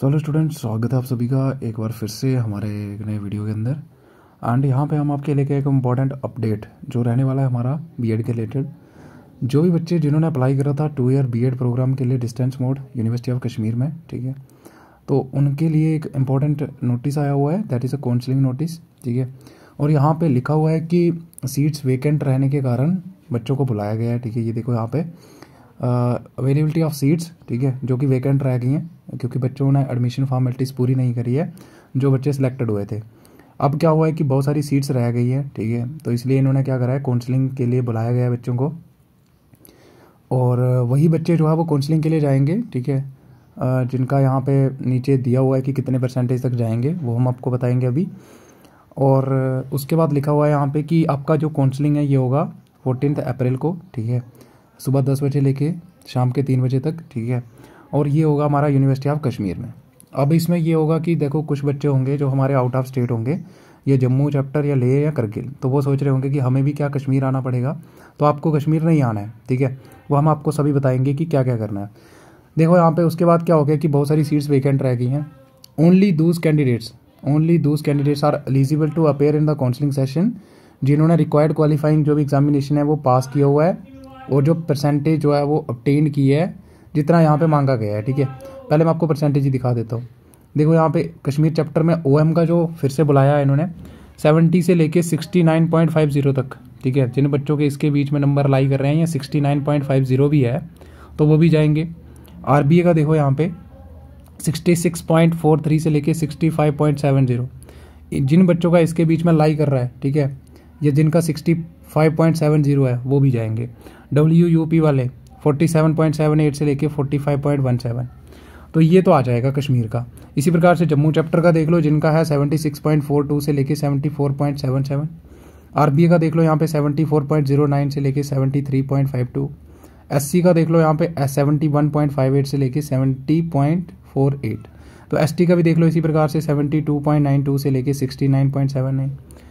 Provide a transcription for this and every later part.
so hello student स्वागत है आप सभी का एक बार फिर से हमारे एक नए वीडियो के अंदर एंड यहाँ पे हम आपके लेके एक इम्पॉर्टेंट अपडेट जो रहने वाला है हमारा बीएड के रिलेटेड जो भी बच्चे जिन्होंने अप्लाई करा था टू ईयर बीएड प्रोग्राम के लिए distance mode university of Kashmir में ठीक है तो उनके लिए एक इम्पॉर्टेंट नोटिस आया हुआ है that is a counselling notice ठीक है और यहाँ पर लिखा हुआ है कि सीट्स वेकेंट रहने के कारण बच्चों को बुलाया गया है ठीक है ये देखो यहाँ पर अवेलेबिलिटी ऑफ सीट्स ठीक है जो कि वेकेंट रह गई हैं क्योंकि बच्चों ने एडमिशन फॉर्मेलिटीज़ पूरी नहीं करी है जो बच्चे सिलेक्टेड हुए थे अब क्या हुआ है कि बहुत सारी सीट्स रह गई हैं ठीक है तो इसलिए इन्होंने क्या करा है काउंसलिंग के लिए बुलाया गया है बच्चों को और uh, वही बच्चे जो है वो काउंसलिंग के लिए जाएंगे ठीक है uh, जिनका यहाँ पे नीचे दिया हुआ है कि कितने परसेंटेज तक जाएंगे वो हम आपको बताएंगे अभी और uh, उसके बाद लिखा हुआ है यहाँ पे कि आपका जो काउंसलिंग है ये होगा फोर्टीन अप्रैल को ठीक है सुबह दस बजे लेके शाम के तीन बजे तक ठीक है और ये होगा हमारा यूनिवर्सिटी ऑफ कश्मीर में अब इसमें ये होगा कि देखो कुछ बच्चे होंगे जो हमारे आउट ऑफ स्टेट होंगे ये जम्मू चैप्टर या लेह या करगिल तो वो सोच रहे होंगे कि हमें भी क्या कश्मीर आना पड़ेगा तो आपको कश्मीर नहीं आना है ठीक है वो हम आपको सभी बताएंगे कि क्या क्या करना है देखो यहाँ पे उसके बाद क्या हो गया कि बहुत सारी सीट्स वेकेंट रह गई हैं only those candidates only those candidates are eligible to appear in the counselling session जिन्होंने रिक्वायर्ड क्वालिफाइंग जो भी एग्जामिनेशन है वो पास किया हुआ है और जो परसेंटेज जो है वो अपटेन की है जितना यहाँ पे मांगा गया है ठीक है पहले मैं आपको परसेंटेज ही दिखा देता हूँ देखो यहाँ पे कश्मीर चैप्टर में ओ का जो फिर से बुलाया है इन्होंने सेवेंटी से लेके sixty nine point five zero तक ठीक है जिन बच्चों के इसके बीच में नंबर लाई कर रहे हैं या sixty nine point five zero भी है तो वो भी जाएंगे आर बी ए का देखो यहाँ पे sixty six point four three से लेके sixty five point seven zero जिन बच्चों का इसके बीच में लाई कर रहा है ठीक है या जिनका sixty five point seven zero है वो भी जाएंगे डब्ल्यू यू पी वाले forty seven point seven eight से लेके forty five point one seven तो ये तो आ जाएगा कश्मीर का इसी प्रकार से जम्मू चैप्टर का देख लो जिनका है 76.42 सिक्स पॉइंट फोर टू से लेके seventy four point seven seven R B का देख लो यहाँ पे 74.09 फोर पॉइंट जीरो नाइन से लेके seventy three point five two S C का देख लो यहाँ पे 71.58 वन पॉइंट फाइव एट से लेके 70.48 पॉइंट फोर एट तो एस टी का भी देख लो इसी प्रकार से 72.92 टू पॉइंट नाइन टू से लेके sixty nine point seven nine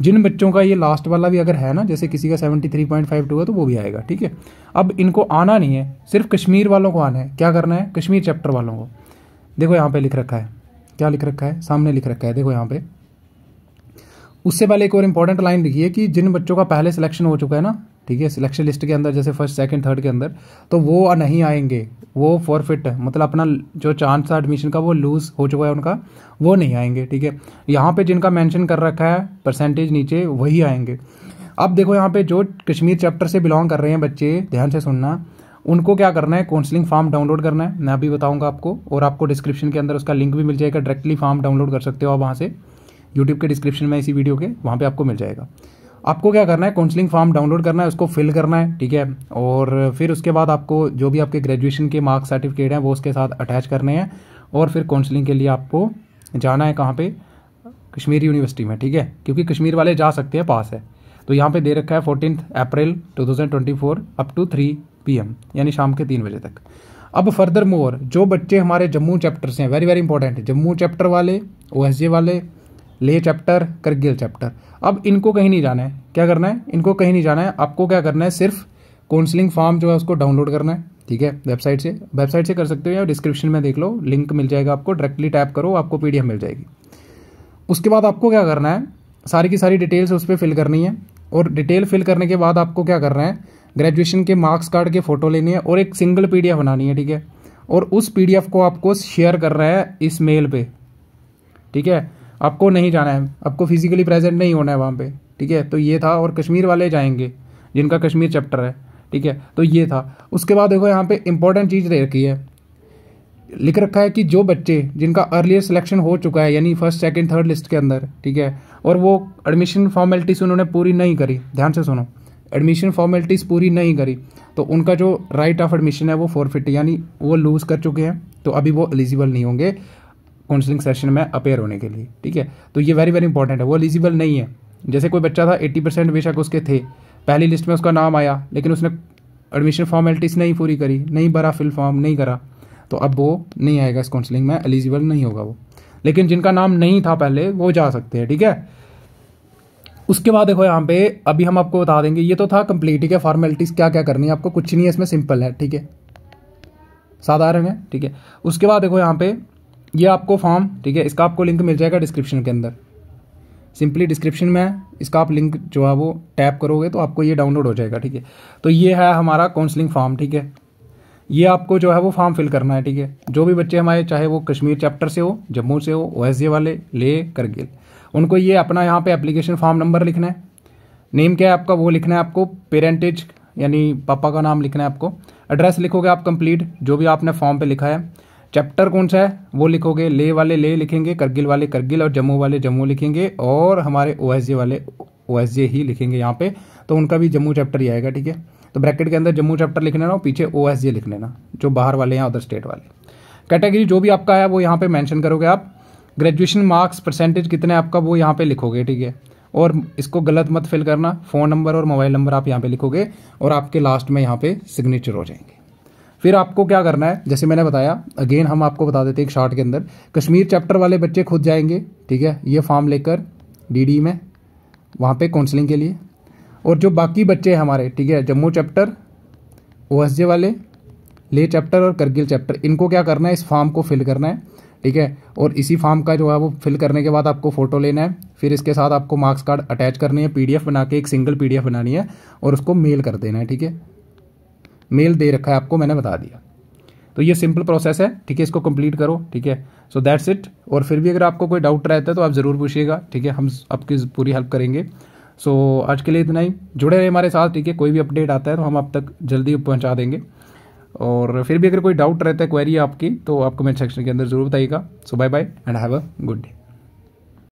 जिन बच्चों का ये लास्ट वाला भी अगर है ना जैसे किसी का seventy three point five two है तो वो भी आएगा ठीक है अब इनको आना नहीं है सिर्फ कश्मीर वालों को आना है क्या करना है कश्मीर चैप्टर वालों को देखो यहाँ पे लिख रखा है क्या लिख रखा है सामने लिख रखा है देखो यहाँ पे उससे पहले एक और इंपॉर्टेंट लाइन लिखी है कि जिन बच्चों का पहले सिलेक्शन हो चुका है ना ठीक है सिलेक्शन लिस्ट के अंदर जैसे फर्स्ट सेकंड थर्ड के अंदर तो वो नहीं आएंगे वो फॉरफिट है मतलब अपना जो चांस था एडमिशन का वो लूज़ हो चुका है उनका वो नहीं आएंगे ठीक है यहाँ पे जिनका मेंशन कर रखा है परसेंटेज नीचे वही आएंगे अब देखो यहाँ पे जो कश्मीर चैप्टर से बिलोंग कर रहे हैं बच्चे ध्यान से सुनना उनको क्या करना है काउंसलिंग फॉर्म डाउनलोड करना है मैं अभी बताऊंगा आपको और आपको डिस्क्रिप्शन के अंदर उसका लिंक भी मिल जाएगा डायरेक्टली फॉर्म डाउनलोड कर सकते हो आप वहाँ से यूट्यूब के डिस्क्रिप्शन में इसी वीडियो के वहाँ पर आपको मिल जाएगा आपको क्या करना है काउंसलिंग फॉर्म डाउनलोड करना है उसको फिल करना है ठीक है और फिर उसके बाद आपको जो भी आपके ग्रेजुएशन के मार्क्स सर्टिफिकेट हैं वो उसके साथ अटैच करने हैं और फिर काउंसलिंग के लिए आपको जाना है कहाँ पर कश्मीर यूनिवर्सिटी में ठीक है क्योंकि कश्मीर वाले जा सकते हैं पास है तो यहाँ पर दे रखा है fourteen April to up to three P यानी शाम के तीन बजे तक अब फर्दर मोर जो बच्चे हमारे जम्मू चैप्टर से हैं very very important Jammu chapter वाले ओ वाले ले चैप्टर करगिल चैप्टर अब इनको कहीं नहीं जाना है क्या करना है इनको कहीं नहीं जाना है आपको क्या करना है सिर्फ काउंसलिंग फॉर्म जो है उसको डाउनलोड करना है ठीक है वेबसाइट से वेबसाइट से कर सकते हो या डिस्क्रिप्शन में देख लो लिंक मिल जाएगा आपको डायरेक्टली टैप करो आपको पी मिल जाएगी उसके बाद आपको क्या करना है सारी की सारी डिटेल्स उस पर फिल करनी है और डिटेल फिल करने के बाद आपको क्या करना है ग्रेजुएशन के मार्क्स कार्ड के फ़ोटो लेनी है और एक सिंगल पी बनानी है ठीक है और उस पी को आपको शेयर कर रहा है इस मेल पे ठीक है आपको नहीं जाना है आपको फिजिकली प्रेजेंट नहीं होना है वहाँ पे ठीक है तो ये था और कश्मीर वाले जाएंगे जिनका कश्मीर चैप्टर है ठीक है तो ये था उसके बाद देखो यहाँ पे इंपॉर्टेंट चीज़ दे रखी है लिख रखा है कि जो बच्चे जिनका अर्लियर सिलेक्शन हो चुका है यानी फर्स्ट सेकेंड थर्ड लिस्ट के अंदर ठीक है और वो एडमिशन फॉर्मेलिटीज़ उन्होंने पूरी नहीं करी ध्यान से सुनो एडमिशन फॉर्मेलिटीज़ पूरी नहीं करी तो उनका जो राइट ऑफ एडमिशन है वो फोरफिट यानी वो लूज़ कर चुके हैं तो अभी वो एलिजिबल नहीं होंगे काउंसलिंग सेशन में अपेयर होने के लिए ठीक है तो ये वेरी वेरी इंपॉर्टेंट है वो एलिजिबल नहीं है जैसे कोई बच्चा था एट्टी परसेंट बेशक उसके थे पहली लिस्ट में उसका नाम आया लेकिन उसने एडमिशन फॉर्मेलिटीज़ नहीं पूरी करी नहीं भरा फिल फॉर्म नहीं करा तो अब वो नहीं आएगा इस काउंसलिंग में एलिजिबल नहीं होगा वो लेकिन जिनका नाम नहीं था पहले वो जा सकते हैं ठीक है उसके बाद देखो यहाँ पे अभी हम आपको बता देंगे ये तो था कंप्लीट ठीक है फॉर्मेलिटीज़ क्या क्या करनी है आपको कुछ नहीं है इसमें सिंपल है ठीक है साधारण है ठीक है उसके बाद देखो यहाँ पे ये आपको फॉर्म ठीक है इसका आपको लिंक मिल जाएगा डिस्क्रिप्शन के अंदर सिंपली डिस्क्रिप्शन में है इसका आप लिंक जो है वो टैप करोगे तो आपको ये डाउनलोड हो जाएगा ठीक है तो ये है हमारा काउंसलिंग फॉर्म ठीक है ये आपको जो है वो फॉर्म फिल करना है ठीक है जो भी बच्चे हमारे चाहे वो कश्मीर चैप्टर से हो जम्मू से हो ओएसजे वाले ले करगिल उनको ये अपना यहाँ पे एप्लीकेशन फॉर्म नंबर लिखना है नेम क्या है आपका वो लिखना है आपको पेरेंटेज यानी पापा का नाम लिखना है आपको एड्रेस लिखोगे आप कंप्लीट जो भी आपने फॉर्म पे लिखा है चैप्टर कौन सा है वो लिखोगे ले वाले ले लिखेंगे करगिल वाले करगिल और जम्मू वाले जम्मू लिखेंगे और हमारे ओ वाले ओ ही लिखेंगे यहाँ पे तो उनका भी जम्मू चैप्टर ही आएगा ठीक है तो ब्रैकेट के अंदर जम्मू चैप्टर लिख लेना पीछे ओ लिख लेना जो बाहर वाले हैं अदर स्टेट वाले कैटेगरी जो भी आपका है वो यहाँ पे मैंशन करोगे आप ग्रेजुएशन मार्क्स परसेंटेज कितने आपका वो यहाँ पे लिखोगे ठीक है और इसको गलत मत फिल करना फ़ोन नंबर और मोबाइल नंबर आप यहाँ पे लिखोगे और आपके लास्ट में यहाँ पे सिग्नेचर हो जाएंगे फिर आपको क्या करना है जैसे मैंने बताया अगेन हम आपको बता देते हैं एक शार्ट के अंदर कश्मीर चैप्टर वाले बच्चे खुद जाएंगे ठीक है ये फॉर्म लेकर डीडी में वहाँ पे काउंसलिंग के लिए और जो बाकी बच्चे हैं हमारे ठीक है जम्मू चैप्टर ओ वाले ले चैप्टर और करगिल चैप्टर इनको क्या करना है इस फॉर्म को फिल करना है ठीक है और इसी फॉर्म का जो है वो फिल करने के बाद आपको फ़ोटो लेना है फिर इसके साथ आपको मार्क्स कार्ड अटैच करनी है पीडीएफ बना के एक सिंगल पीडीएफ बनानी है और उसको मेल कर देना है ठीक है मेल दे रखा है आपको मैंने बता दिया तो ये सिंपल प्रोसेस है ठीक है इसको कंप्लीट करो ठीक है सो दैट्स इट और फिर भी अगर आपको कोई डाउट रहता है तो आप ज़रूर पूछिएगा ठीक है हम आपकी पूरी हेल्प करेंगे सो so, आज के लिए इतना ही जुड़े रहे हमारे साथ ठीक है कोई भी अपडेट आता है तो हम आप तक जल्दी पहुंचा देंगे और फिर भी अगर कोई डाउट रहता है क्वेरी आपकी तो आप कमेंट सेक्शन के अंदर ज़रूर बताइएगा so bye bye and have a good day